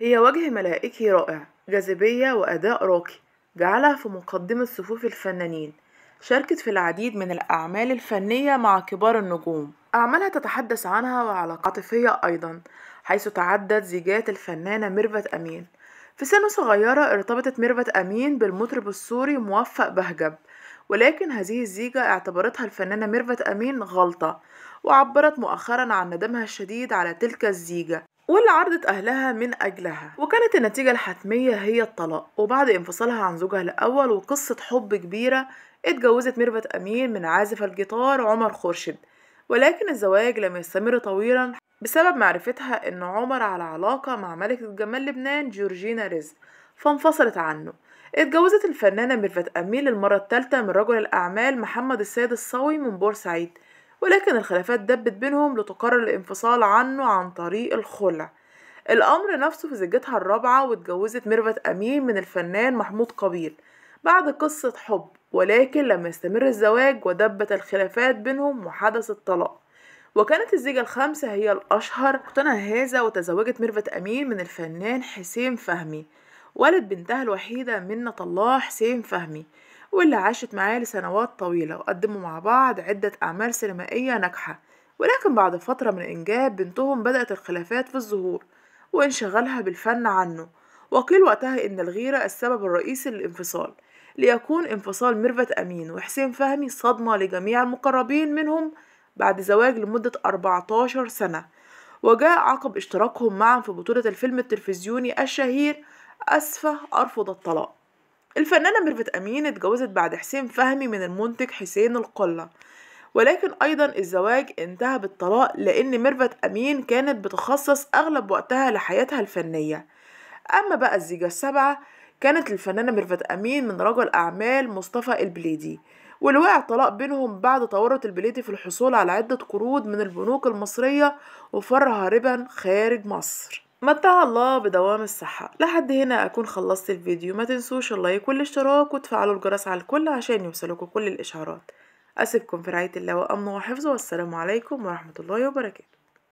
هي وجه ملائكي رائع جاذبية وأداء راقي جعلها في مقدمة صفوف الفنانين شاركت في العديد من الأعمال الفنية مع كبار النجوم أعمالها تتحدث عنها وعلى عاطفية أيضا حيث تعدت زيجات الفنانة ميرفت أمين في سن صغيرة ارتبطت ميرفت أمين بالمطرب السوري موفق بهجب ولكن هذه الزيجة اعتبرتها الفنانة ميرفت أمين غلطة وعبرت مؤخرا عن ندمها الشديد على تلك الزيجة واللي عرضت أهلها من أجلها وكانت النتيجة الحتمية هي الطلاق وبعد انفصالها عن زوجها الأول وقصة حب كبيرة اتجوزت ميرفت أمين من عازف الجيتار عمر خورشيد ولكن الزواج لم يستمر طويلا بسبب معرفتها ان عمر على علاقة مع ملكة جمال لبنان جورجينا رزق فانفصلت عنه اتجوزت الفنانة ميرفت أمين للمرة الثالثة من رجل الأعمال محمد السيد الصوي من بورسعيد ولكن الخلافات دبت بينهم لتقرر الانفصال عنه عن طريق الخلع الأمر نفسه في زوجتها الرابعة واتجوزت ميرفت أمين من الفنان محمود قبيل بعد قصة حب ولكن لما استمر الزواج ودبت الخلافات بينهم وحدث الطلاق وكانت الزيجة الخامسة هي الأشهر اقتنع هذا وتزوجت ميرفت أمين من الفنان حسين فهمي والد بنتها الوحيدة منة الله حسين فهمي واللي عاشت معاه لسنوات طويلة وقدموا مع بعض عدة أعمال سينمائية ناجحة ولكن بعد فترة من إنجاب بنتهم بدأت الخلافات في الظهور وانشغالها بالفن عنه وقيل وقتها إن الغيرة السبب الرئيسي للانفصال ليكون انفصال ميرفت أمين وحسين فهمي صدمة لجميع المقربين منهم بعد زواج لمدة 14 سنة وجاء عقب اشتراكهم معا في بطولة الفيلم التلفزيوني الشهير أسفة أرفض الطلاق الفنانة ميرفت أمين اتجوزت بعد حسين فهمي من المنتج حسين القلة ولكن أيضا الزواج انتهى بالطلاق لأن ميرفت أمين كانت بتخصص أغلب وقتها لحياتها الفنية أما بقى الزيجة السبعة كانت الفنانة ميرفت أمين من رجل أعمال مصطفى البليدي واللي وقع طلاق بينهم بعد تورط البليدي في الحصول على عدة قروض من البنوك المصرية وفرها ربا خارج مصر متع الله بدوام الصحة لحد هنا أكون خلصت الفيديو ما تنسوش اللايك والاشتراك وتفعلوا الجرس على الكل عشان يوصلكوا كل الإشعارات أسيبكم في رعاية الله وأمنه وحفظه والسلام عليكم ورحمة الله وبركاته